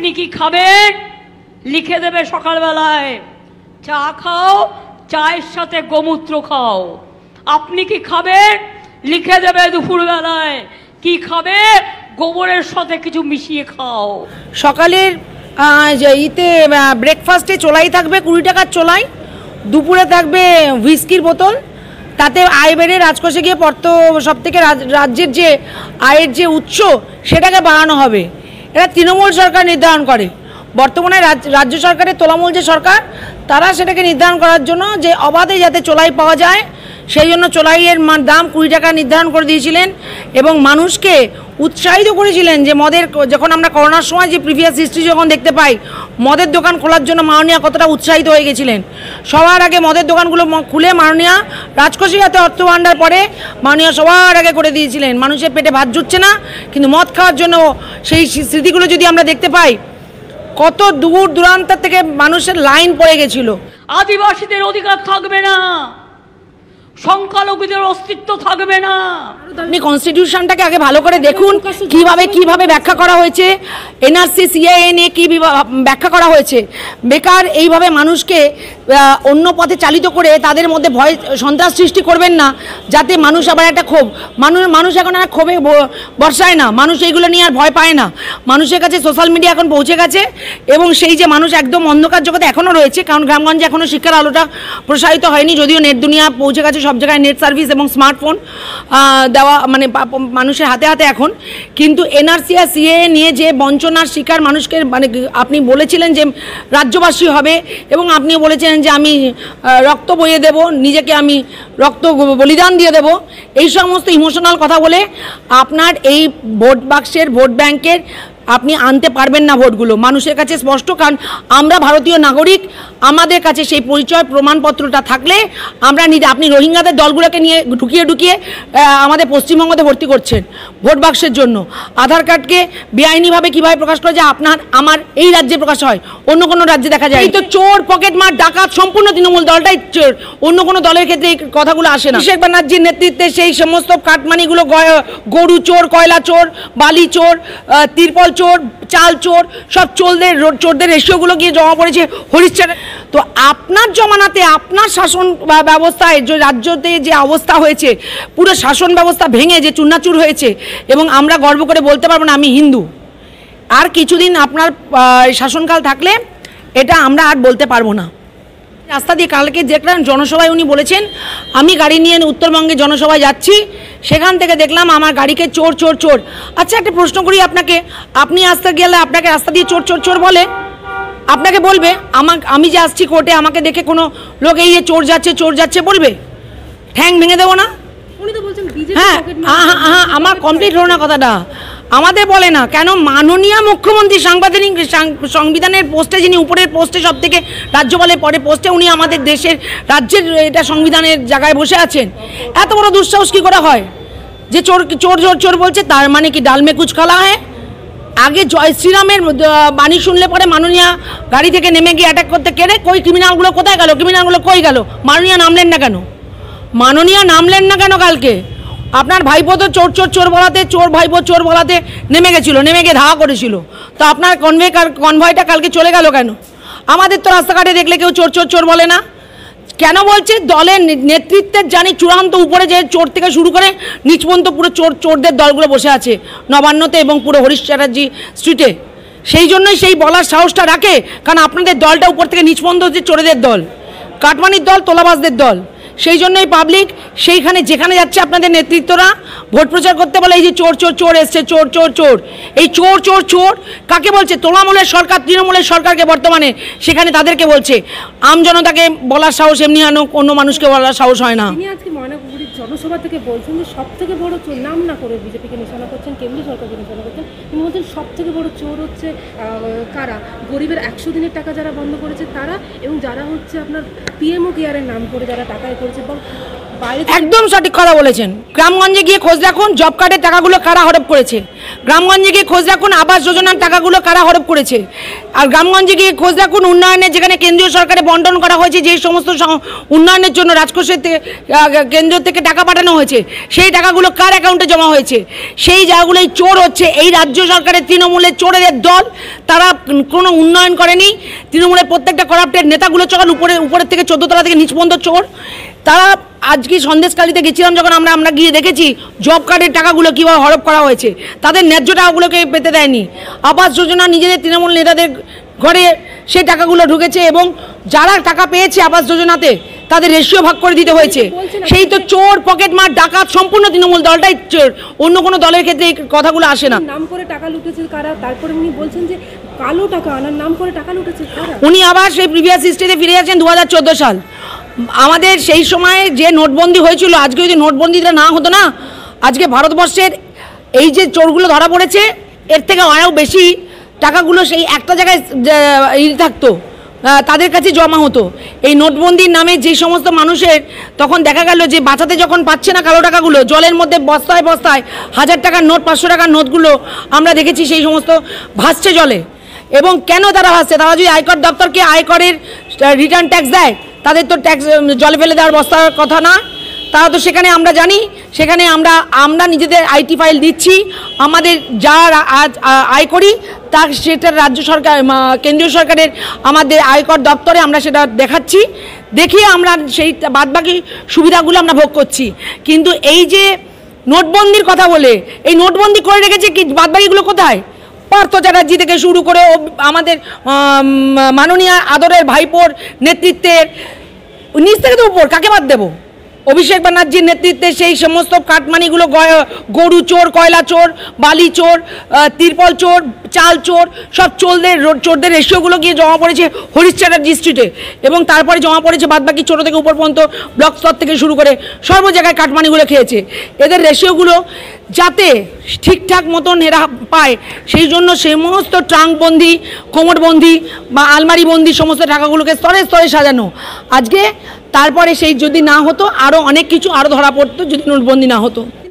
আপনি কি খাবেন লিখে দেবে সকালবেলায় চা খাও চায়ের সাথে গোমূত্র খাও আপনি কি খাবেন লিখে দেবে দুপুরবেলায় কি খাবে গোবরের সাথে কিছু মিশিয়ে খাও সকালের ইতে ব্রেকফাস্টে চোলাই থাকবে কুড়ি টাকার চোলাই দুপুরে থাকবে হুইস্কির বোতল তাতে আয় বেড়ে রাজকোষে গিয়ে পর্ত সব থেকে রাজ্যের যে আয়ের যে উৎস সেটাকে বাড়ানো হবে এটা তৃণমূল সরকার নির্ধারণ করে বর্তমানে রাজ্য সরকারের তোলামূল যে সরকার তারা সেটাকে নির্ধারণ করার জন্য যে অবাধে যাতে চোলাই পাওয়া যায় সেই জন্য চোলাইয়ের দাম কুড়ি টাকা নির্ধারণ করে দিয়েছিলেন এবং মানুষকে উৎসাহিত করেছিলেন যে মদের যখন আমরা করোনার সময় যে প্রিভিয়াস হিস্ট্রি যখন দেখতে পাই মদের দোকান খোলার জন্য মাননীয়া কতটা উৎসাহিত হয়ে গেছিলেন সবার আগে মদের দোকানগুলো খুলে মাননীয়া রাজকোষী হাতে অর্থ ভাণ্ডার পরে মাননীয়া সবার আগে করে দিয়েছিলেন মানুষের পেটে ভাত জুটছে না কিন্তু মদ খাওয়ার জন্য সেই স্মৃতিগুলো যদি আমরা দেখতে পাই কত দূর দূরান্ত থেকে মানুষের লাইন পড়ে গেছিল আদিবাসীদের অধিকার থাকবে না সংখ্যালঘুদের অস্তিত্ব থাকবে না আপনি কনস্টিটিউশনটাকে আগে ভালো করে দেখুন কিভাবে কিভাবে ব্যাখ্যা করা হয়েছে এনআরসি সিআইএন এ কী ব্যাখ্যা করা হয়েছে বেকার এইভাবে মানুষকে অন্য পথে চালিত করে তাদের মধ্যে ভয় সন্ত্রাস সৃষ্টি করবেন না যাতে মানুষ আবার একটা ক্ষোভ মানুষ মানুষ এখন আর ক্ষোভে বর্ষায় না মানুষ এইগুলো নিয়ে আর ভয় পায় না মানুষের কাছে সোশ্যাল মিডিয়া এখন পৌঁছে গেছে এবং সেই যে মানুষ একদম অন্ধকার জগতে এখনও রয়েছে কারণ গ্রামগঞ্জে এখনও শিক্ষার আলোটা প্রসারিত হয়নি যদিও নেট দুনিয়া পৌঁছে গেছে সব জায়গায় নেট সার্ভিস এবং স্মার্টফোন দেওয়া মানে মানুষের হাতে হাতে এখন কিন্তু এনআরসি আর সিএ নিয়ে যে বঞ্চনার শিকার মানুষকে মানে আপনি বলেছিলেন যে রাজ্যবাসী হবে এবং আপনি বলেছিলেন যে আমি রক্ত বইয়ে দেব নিজেকে আমি রক্ত বলিদান দিয়ে দেব এই সমস্ত ইমোশনাল কথা বলে আপনার এই ভোট বাক্সের ভোট ব্যাংকের আপনি আনতে পারবেন না ভোটগুলো মানুষের কাছে স্পষ্ট কারণ আমরা ভারতীয় নাগরিক আমাদের কাছে সেই পরিচয় প্রমাণপত্রটা থাকলে আমরা নিজে আপনি রোহিঙ্গাদের দলগুলোকে নিয়ে ঢুকিয়ে ঢুকিয়ে আমাদের পশ্চিমবঙ্গতে ভর্তি করছেন ভোট বাক্সের জন্য আধার কার্ডকে বেআইনিভাবে কীভাবে প্রকাশ করা যায় আপনার আমার এই রাজ্যে প্রকাশ হয় অন্য কোনো রাজ্যে দেখা যায় এই তো চোর পকেট মার ডাকাত সম্পূর্ণ তৃণমূল দলটাই চোর অন্য কোনো দলের ক্ষেত্রে এই কথাগুলো আসে না শেখ ব্যানার্জির নেতৃত্বে সেই সমস্ত কাটমানিগুলো গরু চোর কয়লা চোর বালি চোর তিরপল চোর চাল চোর সব চোরদের চোরদের রেশিওগুলো গিয়ে জমা পড়েছে হরিশ্চরে তো আপনার জমানাতে আপনার শাসন ব্যবস্থায় যে রাজ্যতে যে অবস্থা হয়েছে পুরো শাসন ব্যবস্থা ভেঙে যে চূর্ণাচূর হয়েছে এবং আমরা গর্ব করে বলতে পারবো না আমি হিন্দু আর কিছুদিন আপনার শাসনকাল থাকলে এটা আমরা আর বলতে পারবো না রাস্তা দিয়ে কালকে দেখলাম জনসভায় উনি বলেছেন আমি গাড়ি নিয়ে উত্তরবঙ্গে জনসভায় যাচ্ছি সেখান থেকে দেখলাম আমার গাড়িকে চোর চোর চোর আচ্ছা একটা প্রশ্ন করি আপনাকে আপনি আসতে গেলে আপনাকে রাস্তা দিয়ে চোর চোর চোর বলে আপনাকে বলবে আমাকে আমি যে আসছি কোর্টে আমাকে দেখে কোনো লোক এই চোর যাচ্ছে চোর যাচ্ছে বলবে ঠ্যাং ভেঙে দেবো না হ্যাঁ আমার কমপ্লিট হলো না কথাটা আমাদের বলে না কেন মাননীয় মুখ্যমন্ত্রী সাংবাদিক সংবিধানের পোস্টে যিনি উপরের পোস্টে সব থেকে রাজ্যপালের পরে পোস্টে উনি আমাদের দেশের রাজ্যের এটা সংবিধানের জায়গায় বসে আছেন এত বড় দুঃসাহস কী করে হয় যে চোর চোর চোর চোর বলছে তার মানে কি ডালমে কুচ খালা হয় আগে জয় শ্রীরামের বাণী শুনলে পরে মাননীয়া গাড়ি থেকে নেমে গিয়ে অ্যাটাক করতে কেড়ে কই ক্রিমিনালগুলো কোথায় গেল ক্রিমিনালগুলো কই গেল মাননীয় নামলেন না কেন মাননীয় নামলেন না কেন কালকে আপনার ভাইপো তো চোর চোর চোর বলাতে চোর ভাইপো চোর বলাতে নেমে গেছিলো নেমে গিয়ে ধাওয়া করেছিল তো আপনার কনভে কনভয়টা কালকে চলে গেল কেন আমাদের তো রাস্তাঘাটে দেখলে কেউ চোর চোর চোর বলে না কেন বলছে দলের নেতৃত্বের জানি চূড়ান্ত উপরে যে চোর থেকে শুরু করে নিচ পর্যন্ত পুরো চোর চোরদের দলগুলো বসে আছে নবান্নতে এবং পুরো হরিশ চ্যাটার্জি স্ট্রিটে সেই জন্যই সেই বলার সাহসটা রাখে কারণ আপনাদের দলটা উপর থেকে নিচ পর্যন্ত হচ্ছে চোরেদের দল কাটমানির দল তোলাবাসদের দল সেই জন্যই পাবলিক সেইখানে যেখানে যাচ্ছে আপনাদের নেতৃত্বরা ভোট প্রচার করতে বলে এই যে চোর চোর চোর এসছে চোর চোর চোর এই চোর চোর চোর কাকে বলছে তোলামূলের সরকার তৃণমূলের সরকারকে বর্তমানে সেখানে তাদেরকে বলছে আমজনতাকে বলার সাহস এমনি অন্য মানুষকে বলার সাহস হয় না পৌরসভা থেকে বলছেন যে সব থেকে বড়ো চোর নাম না করে বিজেপিকে নিশানা করছেন কেন্দ্রীয় সরকারকে নিশানা করছেন তিনি বলছেন সব থেকে বড় চোর হচ্ছে কারা গরিবের একশো দিনের টাকা যারা বন্ধ করেছে তারা এবং যারা হচ্ছে আপনার পিএমও কেয়ারের নাম করে যারা টাকায় ইয়ে করেছে এবং একদম সঠিক কথা বলেছেন গ্রামগঞ্জে গিয়ে খোঁজ রাখুন জব কার্ডের টাকাগুলো কারা হরপ করেছে গ্রামগঞ্জে গিয়ে খোঁজ রাখুন আবাস যোজনার টাকাগুলো কারা হরপ করেছে আর গ্রামগঞ্জে গিয়ে খোঁজ রাখুন উন্নয়নে যেখানে কেন্দ্রীয় সরকারে বন্টন করা হয়েছে যে সমস্ত উন্নয়নের জন্য রাজকোষের কেন্দ্র থেকে টাকা পাঠানো হয়েছে সেই টাকাগুলো কার অ্যাকাউন্টে জমা হয়েছে সেই জায়গাগুলোই চোর হচ্ছে এই রাজ্য সরকারের তৃণমূলের চোরের দল তারা কোনো উন্নয়ন করেনি তৃণমূলের প্রত্যেকটা করাপ্টের নেতাগুলো চল উপরে উপরের থেকে চোদ্দোতলা থেকে নিচ পর্যন্ত চোর তারা আজকে সন্দেশকালীতে গেছিলাম যখন আমরা আমরা গিয়ে দেখেছি জব কার্ডের টাকাগুলো কীভাবে হরপ করা হয়েছে তাদের ন্যায্য টাকাগুলোকে পেতে দেয়নি আবাস যোজনা নিজেদের তৃণমূল নেতাদের ঘরে সেই টাকাগুলো ঢুকেছে এবং যারা টাকা পেয়েছে আবাস যোজনাতে তাদের রেশিও ভাগ করে দিতে হয়েছে সেই তো চোর পকেট মার ডাকাত সম্পূর্ণ তৃণমূল দলটাই চোর অন্য কোনো দলের ক্ষেত্রে এই কথাগুলো আসে না নাম করে টাকা লুটেছে কারা তারপরে উনি বলছেন যে কালো টাকা আনার নাম করে টাকা লুটেছে উনি আবার সেই প্রিভিয়াস হিস্ট্রিতে ফিরে আছেন দু সাল আমাদের সেই সময়ে যে নোটবন্দি হয়েছিল আজকে যদি নোটবন্দিটা না হতো না আজকে ভারতবর্ষের এই যে চোরগুলো ধরা পড়েছে এর থেকে অনেক বেশি টাকাগুলো সেই একটা জায়গায় ই থাকতো তাদের কাছে জমা হতো এই নোটবন্দির নামে যে সমস্ত মানুষের তখন দেখা গেল যে বাঁচাতে যখন পাচ্ছে না কালো টাকাগুলো জলের মধ্যে বস্তায় বস্তায় হাজার টাকার নোট পাঁচশো টাকার নোটগুলো আমরা দেখেছি সেই সমস্ত ভাসছে জলে এবং কেন তারা ভাসছে তারা যদি আয়কর দপ্তরকে আয়করের রিটার্ন ট্যাক্স দেয় তাদের তো ট্যাক্স জলে ফেলে দেওয়ার বস্তার কথা না তারা তো সেখানে আমরা জানি সেখানে আমরা আমরা নিজেদের আইটি ফাইল দিচ্ছি আমাদের যা আজ আয় করি তা সেটা রাজ্য সরকার কেন্দ্রীয় সরকারের আমাদের আয়কর দপ্তরে আমরা সেটা দেখাচ্ছি দেখিয়ে আমরা সেই বাদবাকি সুবিধাগুলো আমরা ভোগ করছি কিন্তু এই যে নোটবন্দির কথা বলে এই নোটবন্দি করে রেখেছে কি বাদবাকিগুলো কোথায় পার্থ চ্যাটার্জি থেকে শুরু করে আমাদের মাননীয় আদরের ভাইপোর নেতৃত্বের নিচ থেকে তো উপর কাকে বাদ দেবো অভিষেক ব্যানার্জির নেতৃত্বে সেই সমস্ত কাটমানিগুলো গরু চোর কয়লা চোর বালি চোর তিরপল চোর চাল চোর সব চোরদের চোরদের রেশিওগুলো গিয়ে জমা পড়েছে হরিশ্চারার ডিস্ট্রিক্টে এবং তারপরে জমা পড়েছে বাদবাকি ছোটো থেকে উপর পর্যন্ত ব্লক স্তর থেকে শুরু করে সর্ব জায়গায় কাটমানিগুলো খেয়েছে এদের রেশিওগুলো যাতে ঠিকঠাক মতন এরা পায় সেই জন্য সমস্ত ট্রাঙ্কবন্দি কোমরবন্দি বা আলমারি বন্দি সমস্ত টাকাগুলোকে স্তরে স্তরে সাজানো আজকে তারপরে সেই যদি না হতো আরও অনেক কিছু আরও ধরা পড়তো যদি নোটবন্দি না হতো